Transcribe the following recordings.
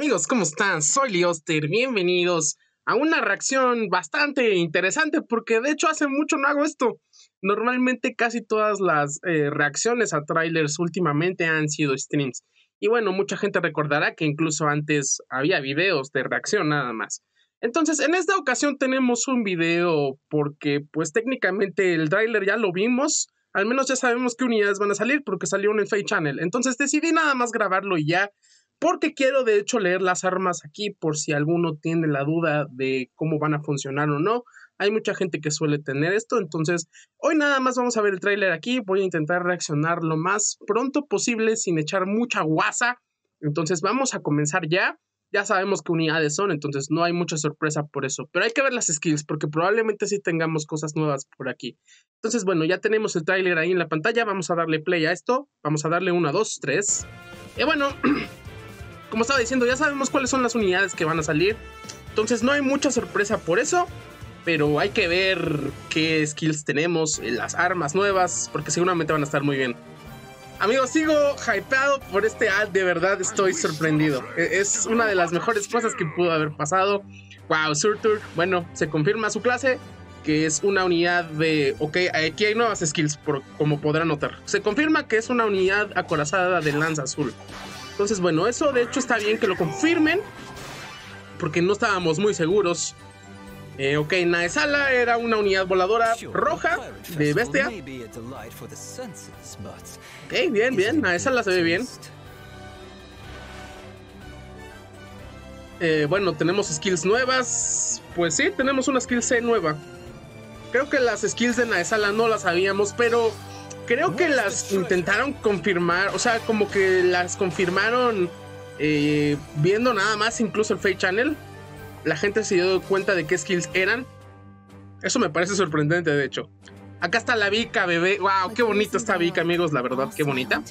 amigos, ¿cómo están? Soy Lioster, bienvenidos a una reacción bastante interesante porque de hecho hace mucho no hago esto. Normalmente casi todas las eh, reacciones a trailers últimamente han sido streams. Y bueno, mucha gente recordará que incluso antes había videos de reacción nada más. Entonces, en esta ocasión tenemos un video porque pues técnicamente el trailer ya lo vimos. Al menos ya sabemos qué unidades van a salir porque salió en el Face Channel. Entonces decidí nada más grabarlo y ya porque quiero de hecho leer las armas aquí por si alguno tiene la duda de cómo van a funcionar o no. Hay mucha gente que suele tener esto, entonces hoy nada más vamos a ver el tráiler aquí, voy a intentar reaccionar lo más pronto posible sin echar mucha guasa. Entonces vamos a comenzar ya. Ya sabemos qué unidades son, entonces no hay mucha sorpresa por eso. Pero hay que ver las skills, porque probablemente sí tengamos cosas nuevas por aquí. Entonces, bueno, ya tenemos el tráiler ahí en la pantalla. Vamos a darle play a esto. Vamos a darle 1, 2, 3. Y bueno, como estaba diciendo, ya sabemos cuáles son las unidades que van a salir. Entonces no hay mucha sorpresa por eso. Pero hay que ver qué skills tenemos, eh, las armas nuevas, porque seguramente van a estar muy bien. Amigos, sigo hypeado por este ad, de verdad estoy sorprendido. E, es una de las mejores cosas que pudo haber pasado. Wow, Surtur, bueno, se confirma su clase, que es una unidad de... Ok, aquí hay nuevas skills, como podrán notar. Se confirma que es una unidad acorazada de lanza azul. Entonces, bueno, eso de hecho está bien que lo confirmen, porque no estábamos muy seguros. Eh, ok, Naesala era una unidad voladora roja de bestia. Ok, bien, bien, Naesala se ve bien. Eh, bueno, tenemos skills nuevas. Pues sí, tenemos una skill C nueva. Creo que las skills de Naesala no las sabíamos, pero creo que las intentaron confirmar, o sea, como que las confirmaron eh, viendo nada más, incluso el Face Channel. La gente se dio cuenta de qué skills eran. Eso me parece sorprendente, de hecho. Acá está la Vika, bebé. ¡Wow! Pues ¡Qué bonita está Vika, amigos! La verdad, qué bonita.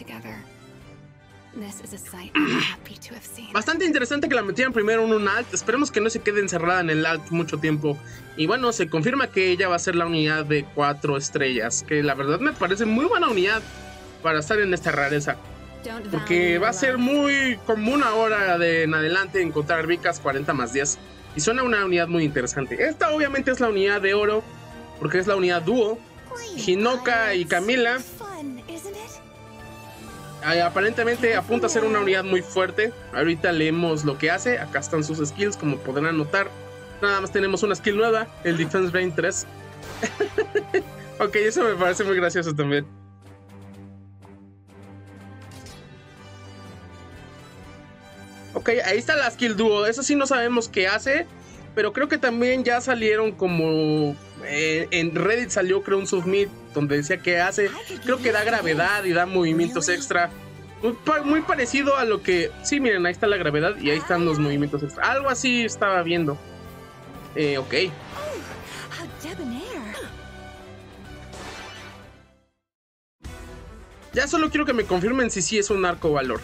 Bastante interesante que la metieran primero en un alt. Esperemos que no se quede encerrada en el alt mucho tiempo. Y bueno, se confirma que ella va a ser la unidad de cuatro estrellas. Que la verdad me parece muy buena unidad para estar en esta rareza. Porque va a ser muy común ahora de en adelante encontrar vicas 40 más 10. Y suena una unidad muy interesante. Esta obviamente es la unidad de oro. Porque es la unidad dúo. Hinoka y Camila eh, aparentemente apunta a ser una unidad muy fuerte. Ahorita leemos lo que hace. Acá están sus skills, como podrán notar. Nada más tenemos una skill nueva, el Defense Rain 3. ok, eso me parece muy gracioso también. Ok, ahí está la skill duo. Eso sí no sabemos qué hace. Pero creo que también ya salieron como eh, en Reddit salió creo un submit donde decía que hace, creo que da gravedad y da movimientos extra. Muy parecido a lo que, sí, miren, ahí está la gravedad y ahí están los ah. movimientos extra. Algo así estaba viendo. Eh, ok. Oh, ya solo quiero que me confirmen si sí es un arco valor.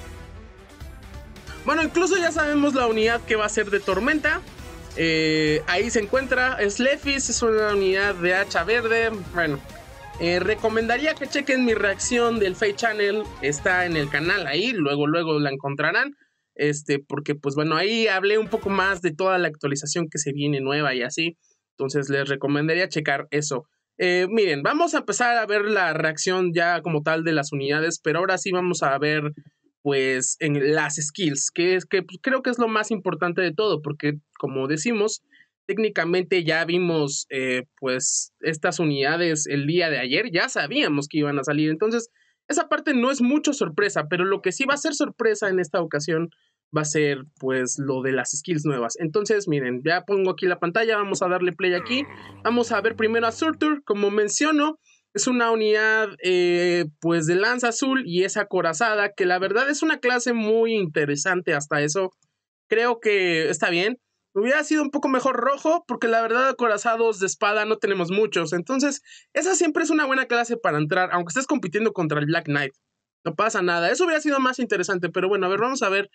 Bueno, incluso ya sabemos la unidad que va a ser de tormenta. Eh, ahí se encuentra Slefis, es una unidad de hacha verde. Bueno, eh, recomendaría que chequen mi reacción del Face Channel, está en el canal ahí, luego, luego la encontrarán. Este, porque pues bueno, ahí hablé un poco más de toda la actualización que se viene nueva y así. Entonces les recomendaría checar eso. Eh, miren, vamos a empezar a ver la reacción ya como tal de las unidades, pero ahora sí vamos a ver pues en las skills, que es que pues, creo que es lo más importante de todo, porque como decimos. Técnicamente ya vimos eh, pues estas unidades el día de ayer, ya sabíamos que iban a salir, entonces esa parte no es mucho sorpresa, pero lo que sí va a ser sorpresa en esta ocasión va a ser pues lo de las skills nuevas. Entonces, miren, ya pongo aquí la pantalla, vamos a darle play aquí. Vamos a ver primero a Surtur, como menciono, es una unidad eh, pues de lanza azul y es acorazada, que la verdad es una clase muy interesante hasta eso. Creo que está bien. Hubiera sido un poco mejor rojo, porque la verdad, acorazados de espada no tenemos muchos. Entonces, esa siempre es una buena clase para entrar, aunque estés compitiendo contra el Black Knight. No pasa nada. Eso hubiera sido más interesante, pero bueno, a ver, vamos a ver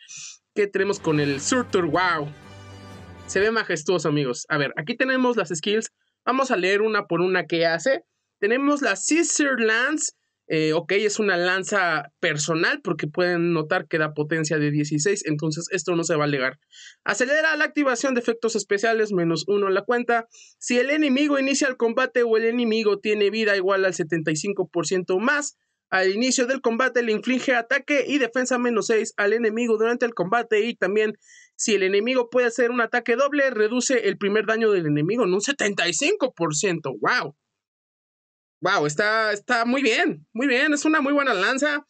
qué tenemos con el Surtur. ¡Wow! Se ve majestuoso, amigos. A ver, aquí tenemos las skills. Vamos a leer una por una qué hace. Tenemos la Scissor Lance, eh, ok, es una lanza personal porque pueden notar que da potencia de 16, entonces esto no se va a alegar. Acelera la activación de efectos especiales, menos uno en la cuenta. Si el enemigo inicia el combate o el enemigo tiene vida igual al 75% más, al inicio del combate le inflige ataque y defensa menos 6 al enemigo durante el combate y también si el enemigo puede hacer un ataque doble, reduce el primer daño del enemigo en un 75%. ¡Wow! wow, está, está muy bien, muy bien, es una muy buena lanza.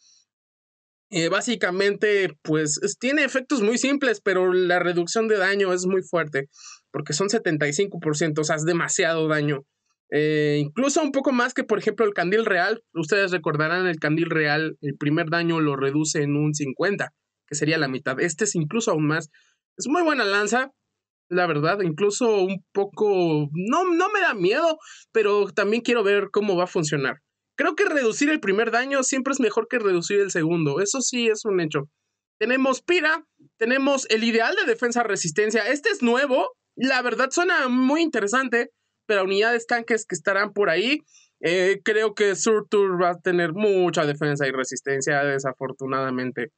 Eh, básicamente, pues tiene efectos muy simples, pero la reducción de daño es muy fuerte, porque son 75%, o sea, es demasiado daño. Eh, incluso un poco más que, por ejemplo, el candil real. Ustedes recordarán el candil real, el primer daño lo reduce en un 50, que sería la mitad. Este es incluso aún más. Es muy buena lanza la verdad, incluso un poco, no, no me da miedo, pero también quiero ver cómo va a funcionar. Creo que reducir el primer daño siempre es mejor que reducir el segundo, eso sí es un hecho. Tenemos Pira, tenemos el ideal de defensa resistencia, este es nuevo, la verdad suena muy interesante, pero unidades tanques que estarán por ahí, eh, creo que Surtur va a tener mucha defensa y resistencia, desafortunadamente.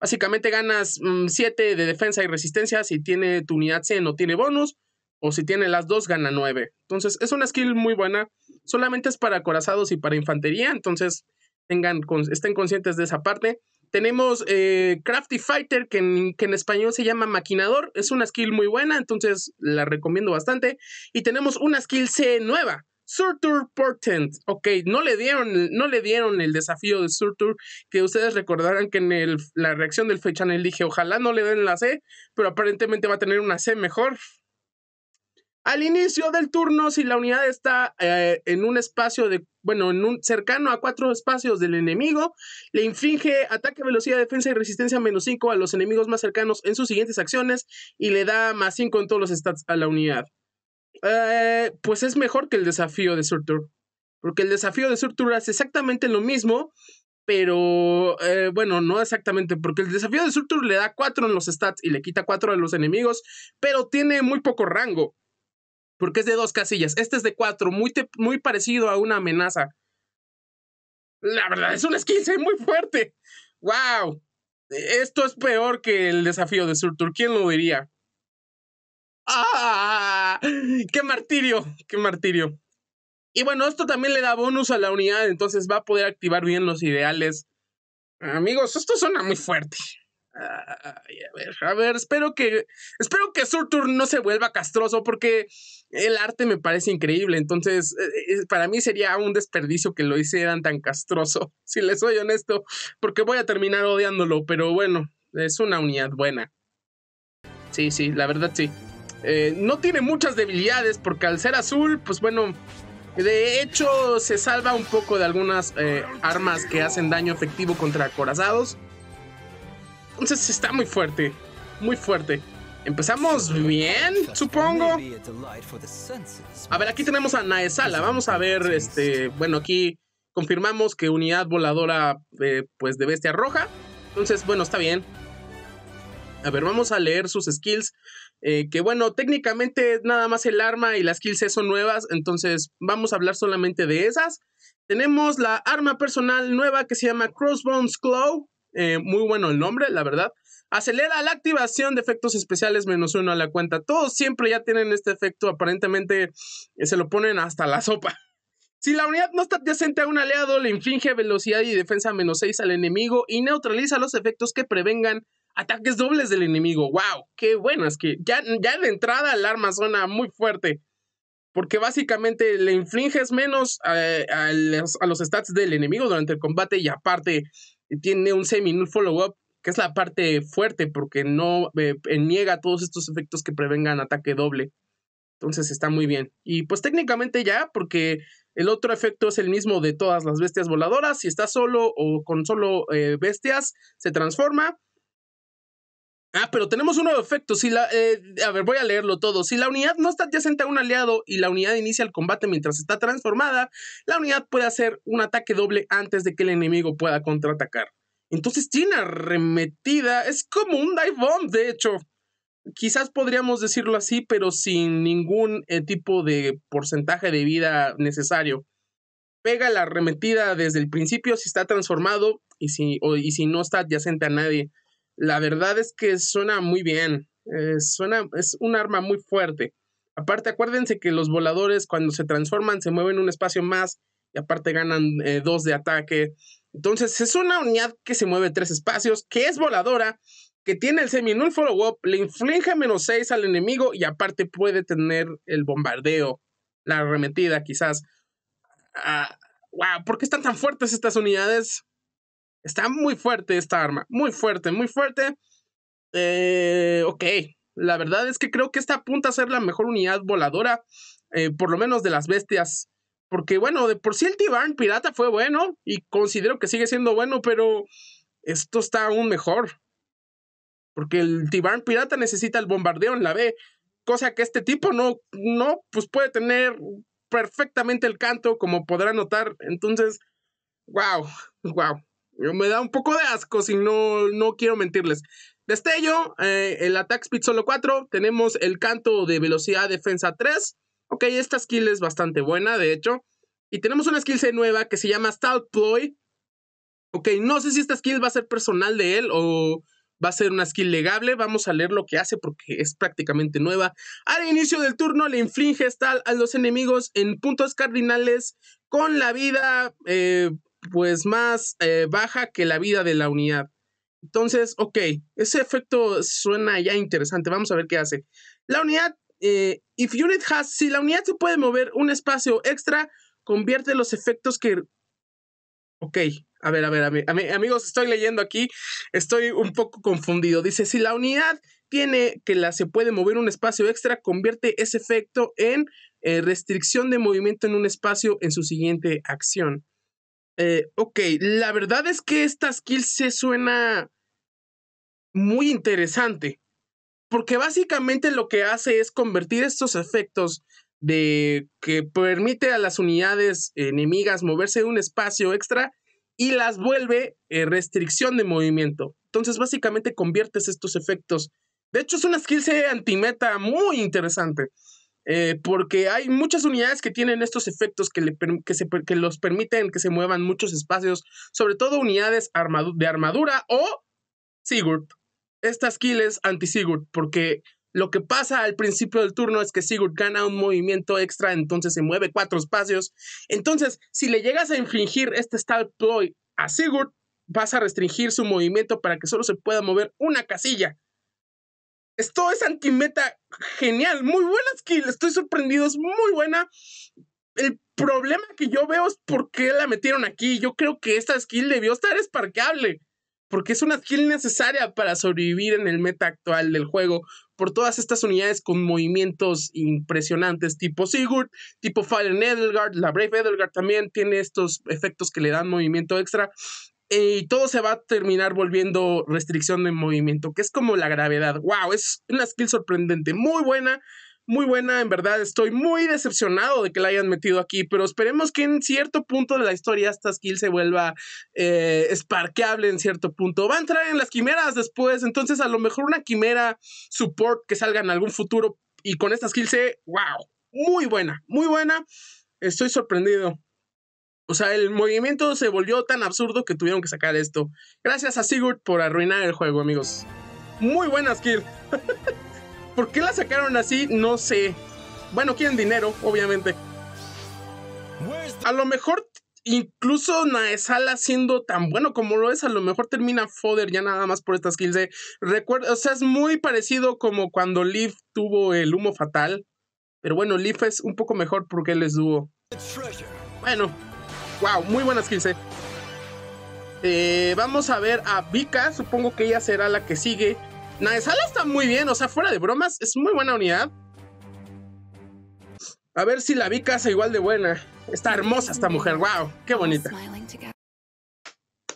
Básicamente ganas 7 mm, de defensa y resistencia si tiene tu unidad C no tiene bonus, o si tiene las dos gana 9. Entonces es una skill muy buena, solamente es para corazados y para infantería, entonces tengan, estén conscientes de esa parte. Tenemos eh, Crafty Fighter, que en, que en, español se llama Maquinador. Es una skill muy buena, entonces la recomiendo bastante. Y tenemos una skill C nueva, Surtur Portent. Ok, no le dieron, no le dieron el desafío de Surtur, que ustedes recordarán que en la reacción del Fechanel dije, ojalá no le den la C, pero aparentemente va a tener una C mejor. Al inicio del turno, si la unidad está eh, en un espacio de, bueno, en un cercano a cuatro espacios del enemigo, le infringe ataque, velocidad, defensa y resistencia menos cinco a los enemigos más cercanos en sus siguientes acciones y le da más cinco en todos los stats a la unidad. Eh, pues es mejor que el desafío de Surtur. Porque el desafío de Surtur hace exactamente lo mismo, pero eh, bueno, no exactamente, porque el desafío de Surtur le da 4 en los stats y le quita 4 de los enemigos, pero tiene muy poco rango, porque es de dos casillas. Este es de 4, muy, muy parecido a una amenaza. La verdad, es un skin muy fuerte. ¡Wow! Esto es peor que el desafío de Surtur, ¿quién lo diría? ¡Ah! ¡Qué martirio! ¡Qué martirio! Y bueno, esto también le da bonus a la unidad, entonces va a poder activar bien los ideales. Amigos, esto suena muy fuerte. a ver, a ver, espero que. Espero que Surtur no se vuelva castroso, porque el arte me parece increíble. Entonces, eh, eh, eh, para mí sería un desperdicio que lo hicieran tan castroso, si les soy honesto, porque voy a terminar odiándolo, pero bueno, es una unidad buena. Sí, sí, la verdad sí. Eh, no tiene muchas debilidades porque al ser azul, pues bueno, de hecho se salva un poco de algunas eh, armas que hacen daño efectivo contra acorazados. Entonces está muy fuerte, muy fuerte. Empezamos bien, supongo. A ver, aquí tenemos a Naesala. Vamos a ver, este, bueno, aquí confirmamos que unidad voladora, eh, pues de bestia roja. Entonces, bueno, está bien. A ver, vamos a leer sus skills. Eh, que bueno, técnicamente nada más el arma y las kills son nuevas, entonces vamos a hablar solamente de esas. Tenemos la arma personal nueva que se llama Crossbones Claw, eh, muy bueno el nombre, la verdad. Acelera la activación de efectos especiales menos uno a la cuenta. Todos siempre ya tienen este efecto, aparentemente eh, se lo ponen hasta la sopa. Si la unidad no está adyacente a un aliado, le infringe velocidad y defensa menos 6 al enemigo y neutraliza los efectos que prevengan ataques dobles del enemigo. ¡Wow! ¡Qué bueno! Es que ya, ya de entrada el arma suena muy fuerte. Porque básicamente le infliges menos eh, a, los, stats del enemigo durante el combate y aparte tiene un semi follow-up, que es la parte fuerte porque no eh, niega todos estos efectos que prevengan ataque doble. Entonces está muy bien. Y pues técnicamente ya, porque el otro efecto es el mismo de todas las bestias voladoras. Si está solo o con solo eh, bestias, se transforma. Ah, pero tenemos un nuevo efecto. Si la, eh, a ver, voy a leerlo todo. Si la unidad no está adyacente a un aliado y la unidad inicia el combate mientras está transformada, la unidad puede hacer un ataque doble antes de que el enemigo pueda contraatacar. Entonces tiene arremetida. Es como un dive bomb, de hecho. Quizás podríamos decirlo así, pero sin ningún eh, tipo de porcentaje de vida necesario. Pega la arremetida desde el principio si está transformado y si, y si no está adyacente a nadie la verdad es que suena muy bien. Eh, suena, es un arma muy fuerte. Aparte, acuérdense que los voladores cuando se transforman se mueven un espacio más y aparte ganan eh, dos de ataque. Entonces, es una unidad que se mueve tres espacios, que es voladora, que tiene el semi-null follow-up, le inflige menos seis al enemigo y aparte puede tener el bombardeo, la arremetida quizás. Ah, ¿por qué están tan fuertes estas unidades? Está muy fuerte esta arma, muy fuerte, muy fuerte. Eh, ok, la verdad es que creo que esta apunta a ser la mejor unidad voladora, eh, por lo menos de las bestias. Porque bueno, de por sí el Tibarn pirata fue bueno y considero que sigue siendo bueno, pero esto está aún mejor. Porque el Tibarn pirata necesita el bombardeo en la B, cosa que este tipo no, no, pues puede tener perfectamente el canto, como podrá notar. Entonces, wow, wow. Me da un poco de asco, si no, no quiero mentirles. Destello, eh, el Attack Speed solo 4. Tenemos el canto de velocidad defensa 3. Ok, esta skill es bastante buena, de hecho. Y tenemos una skill nueva que se llama Stout Ploy. Ok, no sé si esta skill va a ser personal de él o va a ser una skill legable. Vamos a leer lo que hace porque es prácticamente nueva. Al inicio del turno le inflige tal a los enemigos en puntos cardinales con la vida eh, pues más eh, baja que la vida de la unidad. Entonces, ok, ese efecto suena ya interesante. Vamos a ver qué hace. La unidad, eh, if unit has, si la unidad se puede mover un espacio extra, convierte los efectos que... Ok, a ver, a ver, a ver, amigos, estoy leyendo aquí, estoy un poco confundido. Dice, si la unidad tiene que la se puede mover un espacio extra, convierte ese efecto en eh, restricción de movimiento en un espacio en su siguiente acción. Eh, ok, la verdad es que esta skill se suena muy interesante, porque básicamente lo que hace es convertir estos efectos de que permite a las unidades enemigas moverse un espacio extra y las vuelve eh, restricción de movimiento. Entonces, básicamente conviertes estos efectos. De hecho, es una skill anti-meta muy interesante. Eh, porque hay muchas unidades que tienen estos efectos que, los permiten que se muevan muchos espacios, sobre todo unidades de armadura o Sigurd. Estas kills anti-Sigurd, porque lo que pasa al principio del turno es que Sigurd gana un movimiento extra, entonces se mueve cuatro espacios. Entonces, si le llegas a infringir este Style Ploy a Sigurd, vas a restringir su movimiento para que solo se pueda mover una casilla. Esto es anti-meta genial, muy buena skill, estoy sorprendido, es muy buena. El problema que yo veo es por qué la metieron aquí. Yo creo que esta skill debió estar esparcable, porque es una skill necesaria para sobrevivir en el meta actual del juego, por todas estas unidades con movimientos impresionantes, tipo Sigurd, tipo Fallen Edelgard, la Brave Edelgard también tiene estos efectos que le dan movimiento extra. Eh, y todo se va a terminar volviendo restricción de movimiento, que es como la gravedad. ¡Wow! Es una skill sorprendente, muy buena, muy buena, en verdad. Estoy muy decepcionado de que la hayan metido aquí, pero esperemos que en cierto punto de la historia esta skill se vuelva esparqueable eh, en cierto punto. Va a entrar en las quimeras después, entonces a lo mejor una quimera support que salga en algún futuro y con esta skill se... ¡Wow! Muy buena, muy buena. Estoy sorprendido. O sea, el movimiento se volvió tan absurdo que tuvieron que sacar esto. Gracias a Sigurd por arruinar el juego, amigos. Muy buena skill ¿Por qué la sacaron así? No sé. Bueno, quieren dinero, obviamente. A lo mejor incluso Naesala siendo tan bueno como lo es, a lo mejor termina Fodder ya nada más por estas kills. De... Recuerda, o sea, es muy parecido como cuando Leaf tuvo el humo fatal. Pero bueno, Leaf es un poco mejor porque él es Bueno, wow, muy buenas 15. Eh, vamos a ver a Vika, supongo que ella será la que sigue. Naesala está muy bien, o sea, fuera de bromas, es muy buena unidad. A ver si la Vika es igual de buena. Está hermosa esta mujer, wow, qué bonita.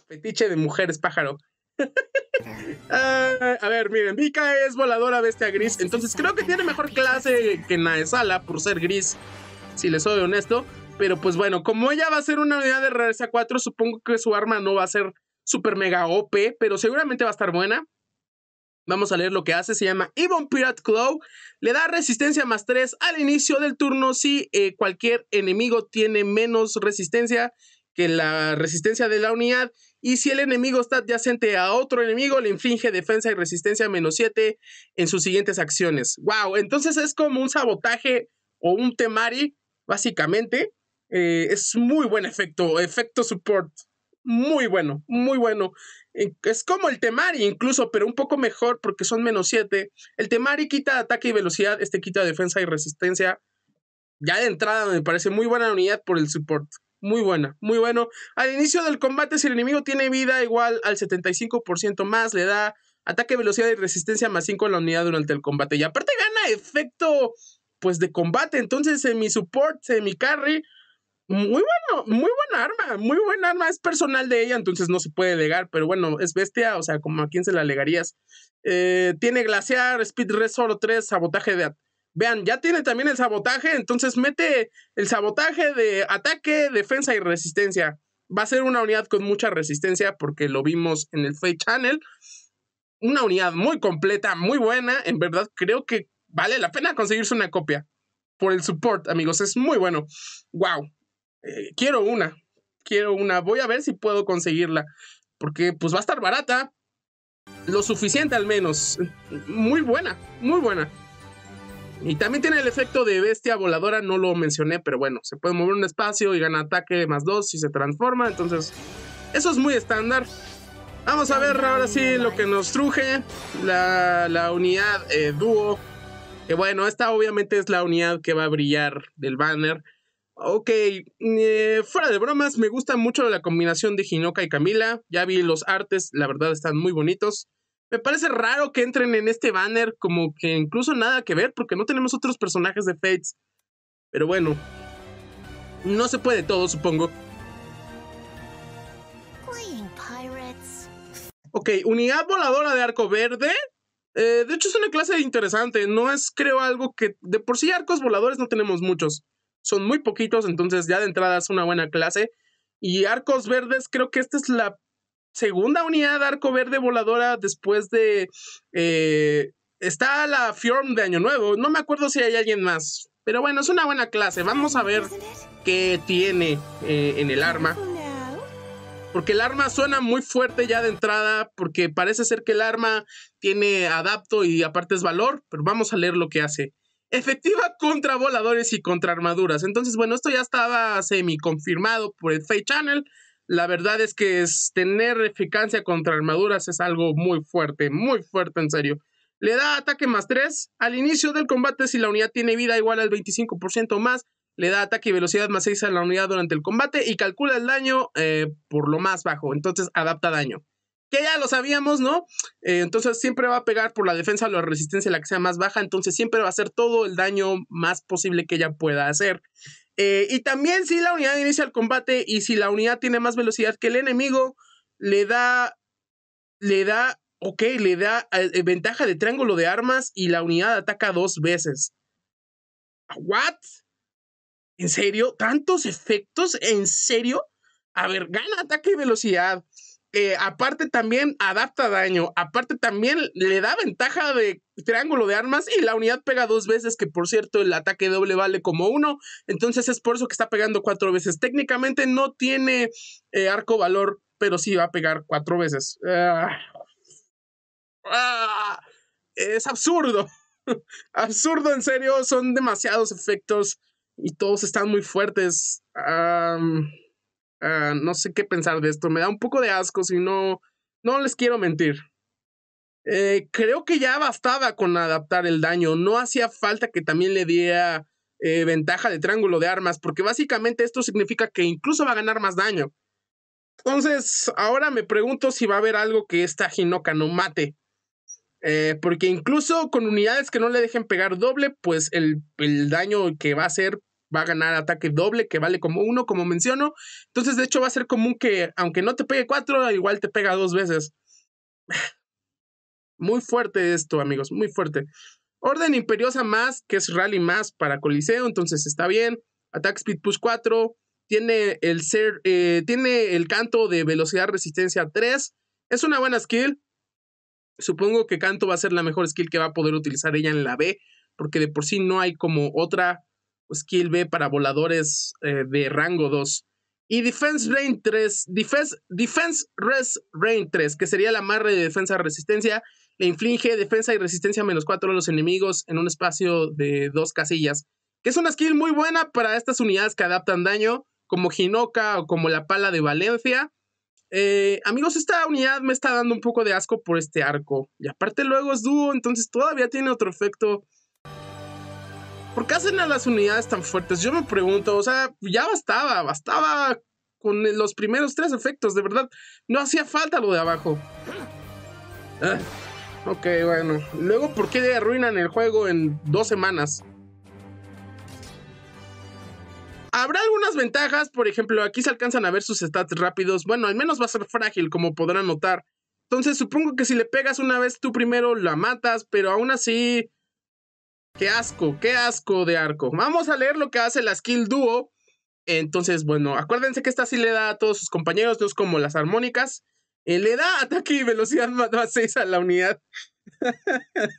Fetiche de mujeres, pájaro. Ah, a ver, miren, Vika es voladora bestia gris, entonces creo que tiene mejor clase que Naesala por ser gris, si les soy honesto. Pero pues bueno, como ella va a ser una unidad de rareza 4, supongo que su arma no va a ser super mega OP, pero seguramente va a estar buena. Vamos a leer lo que hace, se llama Evon Pirate Claw. Le da resistencia más 3 al inicio del turno si eh, cualquier enemigo tiene menos resistencia que la resistencia de la unidad. Y si el enemigo está adyacente a otro enemigo, le infringe defensa y resistencia menos 7 en sus siguientes acciones. ¡Wow! Entonces es como un sabotaje o un temari, básicamente. Eh, es muy buen efecto, efecto support. Muy bueno, muy bueno. Eh, es como el Temari incluso, pero un poco mejor porque son menos 7. El Temari quita ataque y velocidad, este quita defensa y resistencia. Ya de entrada me parece muy buena unidad por el support. Muy buena, muy bueno. Al inicio del combate, si el enemigo tiene vida igual al 75% más, le da ataque, velocidad y resistencia más 5 a la unidad durante el combate. Y aparte gana efecto pues de combate. Entonces, en mi support, en mi carry, muy bueno, muy buena arma, muy buena arma, es personal de ella, entonces no se puede negar, pero bueno, es bestia, o sea, como a quién se la legarías. Eh, tiene glaciar, speed resort 3, sabotaje de... Vean, ya tiene también el sabotaje, entonces mete el sabotaje de ataque, defensa y resistencia. Va a ser una unidad con mucha resistencia porque lo vimos en el face Channel. Una unidad muy completa, muy buena. En verdad, creo que vale la pena conseguirse una copia por el support, amigos. Es muy bueno. ¡Wow! Eh, quiero una, quiero una, voy a ver si puedo conseguirla, porque pues va a estar barata, lo suficiente al menos, muy buena, muy buena. Y también tiene el efecto de bestia voladora, no lo mencioné, pero bueno, se puede mover un espacio y gana ataque más dos si se transforma, entonces eso es muy estándar. Vamos a ver ahora sí lo que nos truje, la, unidad eh, dúo, que bueno, esta obviamente es la unidad que va a brillar del banner. Ok, eh, fuera de bromas, me gusta mucho la combinación de Hinoka y Camila. Ya vi los artes, la verdad están muy bonitos. Me parece raro que entren en este banner, como que incluso nada que ver, porque no tenemos otros personajes de Fates. Pero bueno, no se puede todo, supongo. Ok, unidad voladora de arco verde. Eh, de hecho, es una clase interesante. No es, creo, algo que. De por sí, arcos voladores no tenemos muchos son muy poquitos, entonces ya de entrada es una buena clase. Y arcos verdes, creo que esta es la segunda unidad de arco verde voladora después de... Eh, está la firm de Año Nuevo, no me acuerdo si hay alguien más, pero bueno, es una buena clase, vamos a ver qué tiene eh, en el arma. Porque el arma suena muy fuerte ya de entrada, porque parece ser que el arma tiene adapto y aparte es valor, pero vamos a leer lo que hace efectiva contra voladores y contra armaduras. Entonces, bueno, esto ya estaba semi confirmado por el Fate Channel. La verdad es que tener eficacia contra armaduras es algo muy fuerte, muy fuerte en serio. Le da ataque más 3. Al inicio del combate, si la unidad tiene vida igual al 25% o más, le da ataque y velocidad más 6 a la unidad durante el combate y calcula el daño eh, por lo más bajo. Entonces adapta daño que ya lo sabíamos, ¿no? Eh, entonces siempre va a pegar por la defensa o la resistencia la que sea más baja, entonces siempre va a hacer todo el daño más posible que ella pueda hacer. Eh, y también si la unidad inicia el combate y si la unidad tiene más velocidad que el enemigo, le da, le da, ok, le da eh, ventaja de triángulo de armas y la unidad ataca dos veces. Ah, ¿What? ¿En serio? ¿Tantos efectos? ¿En serio? A ver, gana ataque y velocidad. Eh, aparte también adapta daño, aparte también le da ventaja de triángulo de armas y la unidad pega dos veces, que por cierto el ataque doble vale como uno, entonces es por eso que está pegando cuatro veces. Técnicamente no tiene eh, arco valor, pero sí va a pegar cuatro veces. Ah. Ah. es absurdo, absurdo en serio, son demasiados efectos y todos están muy fuertes. Ah, no sé qué pensar de esto. Me da un poco de asco, si no, no les quiero mentir. Eh, creo que ya bastaba con adaptar el daño. No hacía falta que también le diera eh, ventaja de triángulo de armas, porque básicamente esto significa que incluso va a ganar más daño. Entonces, ahora me pregunto si va a haber algo que esta Hinoka no mate. Eh, porque incluso con unidades que no le dejen pegar doble, pues el, el daño que va a hacer va a ganar ataque doble que vale como uno, como menciono. Entonces, de hecho, va a ser común que, aunque no te pegue cuatro, igual te pega dos veces. Muy fuerte esto, amigos, muy fuerte. Orden imperiosa más, que es rally más para Coliseo, entonces está bien. Attack Speed Push 4. Tiene el, ser, eh, tiene el canto de velocidad resistencia 3. Es una buena skill. Supongo que canto va a ser la mejor skill que va a poder utilizar ella en la B, porque de por sí no hay como otra Skill B para voladores eh, de rango 2. Y Defense Rain 3, Defense, Defense Res Rain 3, que sería la más de defensa resistencia, le inflige defensa y resistencia menos 4 a los enemigos en un espacio de dos casillas. Que es una skill muy buena para estas unidades que adaptan daño, como Hinoka o como la pala de Valencia. Eh, amigos, esta unidad me está dando un poco de asco por este arco. Y aparte luego es dúo, entonces todavía tiene otro efecto ¿Por qué hacen a las unidades tan fuertes? Yo me pregunto, o sea, ya bastaba, bastaba con los primeros tres efectos, de verdad. No hacía falta lo de abajo. Ah, ok, bueno. Luego, ¿por qué arruinan el juego en dos semanas? Habrá algunas ventajas, por ejemplo, aquí se alcanzan a ver sus stats rápidos. Bueno, al menos va a ser frágil, como podrán notar. Entonces, supongo que si le pegas una vez tú primero la matas, pero aún así Qué asco, qué asco de arco. Vamos a leer lo que hace la skill duo. Entonces, bueno, acuérdense que esta sí le da a todos sus compañeros, no es como las armónicas. Eh, le da ataque y velocidad más 6 a la unidad.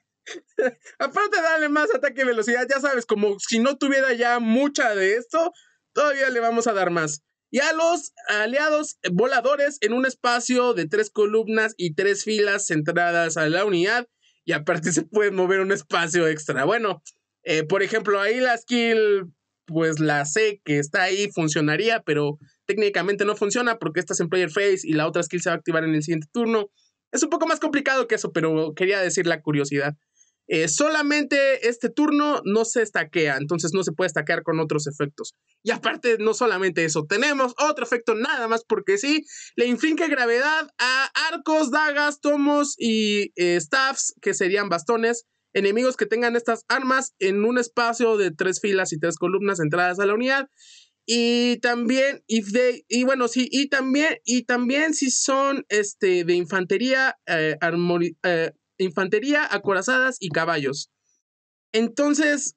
Aparte dale darle más ataque y velocidad, ya sabes, como si no tuviera ya mucha de esto, todavía le vamos a dar más. Y a los aliados voladores en un espacio de tres columnas y tres filas centradas a la unidad y aparte se puede mover un espacio extra. Bueno, eh, por ejemplo, ahí la skill, pues la sé que está ahí funcionaría, pero técnicamente no funciona porque esta en player face y la otra skill se va a activar en el siguiente turno. Es un poco más complicado que eso, pero quería decir la curiosidad. Eh, solamente este turno no se estaquea, entonces no se puede estaquear con otros efectos. Y aparte, no solamente eso, tenemos otro efecto nada más porque sí, le inflige gravedad a arcos, dagas, tomos y eh, staffs, que serían bastones, enemigos que tengan estas armas en un espacio de tres filas y tres columnas entradas a la unidad. Y también, y bueno, sí, y también, y también si son este, de infantería, eh, eh infantería, acorazadas y caballos. Entonces,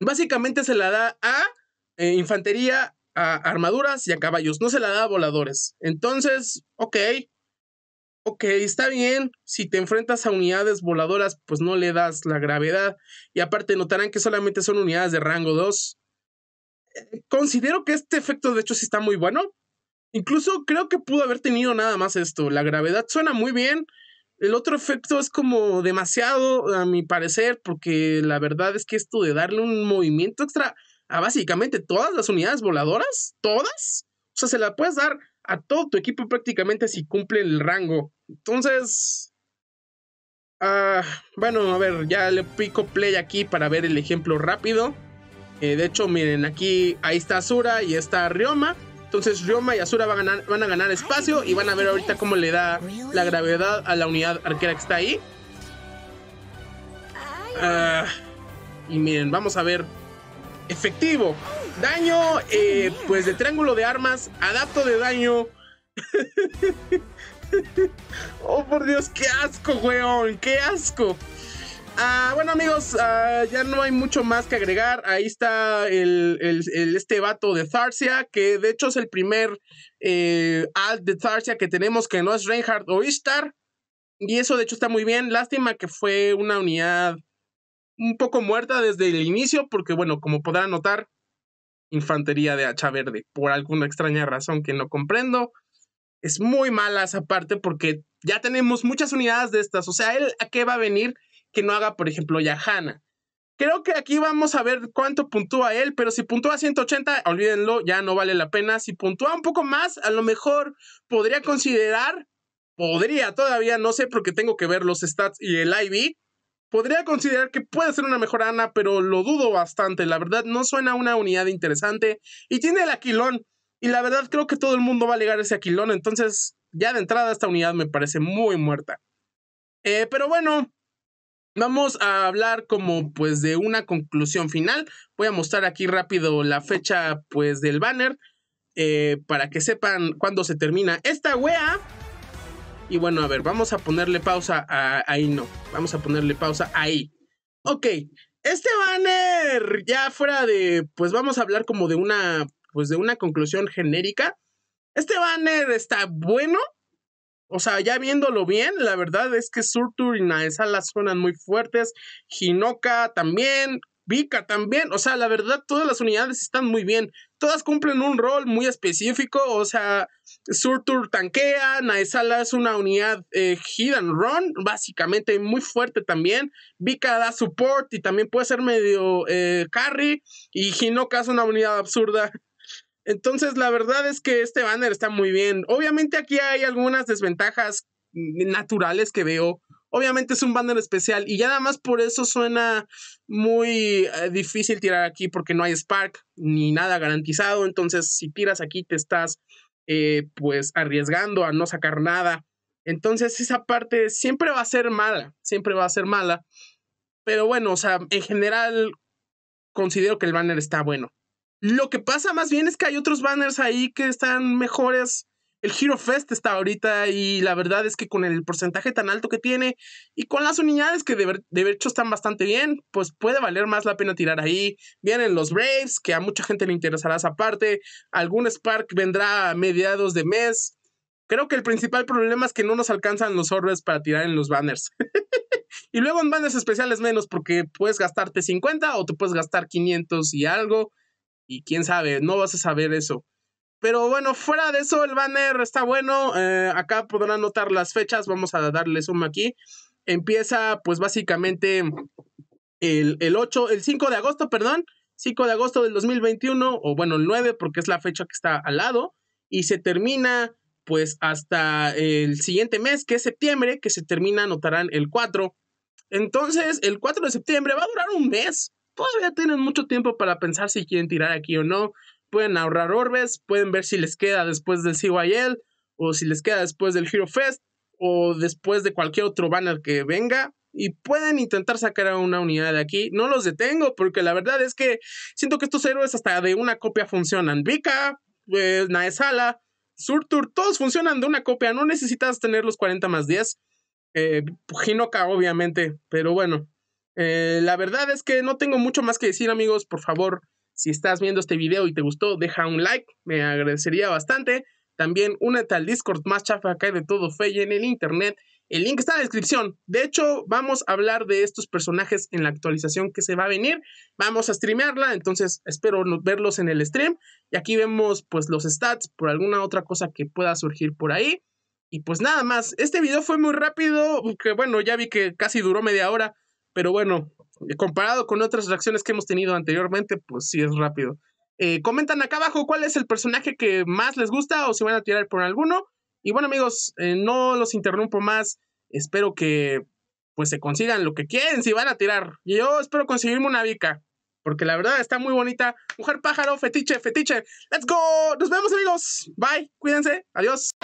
básicamente se la da a eh, infantería, a armaduras y a caballos, no se la da a voladores. Entonces, ok, ok, está bien, si te enfrentas a unidades voladoras, pues no le das la gravedad. Y aparte notarán que solamente son unidades de rango 2. Eh, considero que este efecto de hecho sí está muy bueno. Incluso creo que pudo haber tenido nada más esto. La gravedad suena muy bien, el otro efecto es como demasiado, a mi parecer, porque la verdad es que esto de darle un movimiento extra a básicamente todas las unidades voladoras, todas, o sea, se la puedes dar a todo tu equipo prácticamente si cumple el rango. Entonces, ah, bueno, a ver, ya le pico play aquí para ver el ejemplo rápido. Eh, de hecho, miren, aquí ahí está Azura y está Ryoma. Entonces Ryoma y Asura van a, ganar, espacio y van a ver ahorita cómo le da la gravedad a la unidad arquera que está ahí. Ah, y miren, vamos a ver. Efectivo. Daño, eh, pues de triángulo de armas. Adapto de daño. oh, por Dios, qué asco, weón. Qué asco. Ah, bueno, amigos, ah, ya no hay mucho más que agregar. Ahí está el, este vato de Tharsia, que de hecho es el primer eh, alt de Tharsia que tenemos, que no es Reinhardt o Ishtar. Y eso, de hecho, está muy bien. Lástima que fue una unidad un poco muerta desde el inicio, porque, bueno, como podrán notar, infantería de hacha verde, por alguna extraña razón que no comprendo. Es muy mala esa parte porque ya tenemos muchas unidades de estas. O sea, a qué va a venir que no haga, por ejemplo, Yahana. Creo que aquí vamos a ver cuánto puntúa él, pero si puntúa 180, olvídenlo, ya no vale la pena. Si puntúa un poco más, a lo mejor podría considerar, podría, todavía no sé porque tengo que ver los stats y el IV. podría considerar que puede ser una mejor Ana, pero lo dudo bastante. La verdad, no suena una unidad interesante y tiene el aquilón. Y la verdad, creo que todo el mundo va a llegar ese aquilón, entonces ya de entrada esta unidad me parece muy muerta. Eh, pero bueno, Vamos a hablar como pues de una conclusión final. Voy a mostrar aquí rápido la fecha pues del banner eh, para que sepan cuándo se termina esta wea. Y bueno, a ver, vamos a ponerle pausa ahí, no. Vamos a ponerle pausa ahí. Ok, este banner ya fuera de, pues vamos a hablar como de una, pues de una conclusión genérica. Este banner está bueno, o sea, ya viéndolo bien, la verdad es que Surtur y Naesala suenan muy fuertes. Hinoka también, Vika también. O sea, la verdad, todas las unidades están muy bien. Todas cumplen un rol muy específico. O sea, Surtur tanquea, Naesala es una unidad eh, and run, básicamente muy fuerte también. Vika da support y también puede ser medio eh, carry. Y Hinoka es una unidad absurda entonces, la verdad es que este banner está muy bien. Obviamente aquí hay algunas desventajas naturales que veo. Obviamente es un banner especial y ya nada más por eso suena muy eh, difícil tirar aquí porque no hay Spark ni nada garantizado. Entonces, si tiras aquí te estás eh, pues arriesgando a no sacar nada. Entonces, esa parte siempre va a ser mala, siempre va a ser mala. Pero bueno, o sea, en general considero que el banner está bueno. Lo que pasa más bien es que hay otros banners ahí que están mejores. El Hero Fest está ahorita y la verdad es que con el porcentaje tan alto que tiene y con las unidades que de, de hecho están bastante bien, pues puede valer más la pena tirar ahí. Vienen los Braves, que a mucha gente le interesará esa parte. Algún Spark vendrá a mediados de mes. Creo que el principal problema es que no nos alcanzan los orbes para tirar en los banners. y luego en banners especiales menos porque puedes gastarte 50 o te puedes gastar 500 y algo y quién sabe, no vas a saber eso. Pero bueno, fuera de eso, el banner está bueno. Eh, acá podrán notar las fechas. Vamos a darle zoom aquí. Empieza, pues básicamente el, 8, el 5 de agosto, perdón. 5 de agosto del 2021, o bueno, el 9, porque es la fecha que está al lado. Y se termina, pues, hasta el siguiente mes, que es septiembre, que se termina, notarán, el 4. Entonces, el 4 de septiembre va a durar un mes todavía tienen mucho tiempo para pensar si quieren tirar aquí o no. Pueden ahorrar orbes, pueden ver si les queda después del CYL o si les queda después del Hero Fest o después de cualquier otro banner que venga y pueden intentar sacar a una unidad de aquí. No los detengo porque la verdad es que siento que estos héroes hasta de una copia funcionan. Vika, eh, Naesala, Surtur, todos funcionan de una copia. No necesitas tener los 40 más 10. Eh, Hinoka, obviamente, pero bueno. Eh, la verdad es que no tengo mucho más que decir, amigos. Por favor, si estás viendo este video y te gustó, deja un like, me agradecería bastante. También una tal Discord más chafa que de todo fey en el internet. El link está en la descripción. De hecho, vamos a hablar de estos personajes en la actualización que se va a venir. Vamos a streamearla, entonces espero verlos en el stream. Y aquí vemos pues los stats por alguna otra cosa que pueda surgir por ahí. Y pues nada más, este video fue muy rápido, que bueno, ya vi que casi duró media hora. Pero bueno, eh, comparado con otras reacciones que hemos tenido anteriormente, pues sí es rápido. Eh, comentan acá abajo cuál es el personaje que más les gusta o si van a tirar por alguno. Y bueno amigos, eh, no los interrumpo más. Espero que pues se consigan lo que quieren si van a tirar. Y Yo espero conseguirme una bica Porque la verdad está muy bonita. Mujer pájaro, fetiche, fetiche. Let's go. Nos vemos amigos. Bye. Cuídense. Adiós.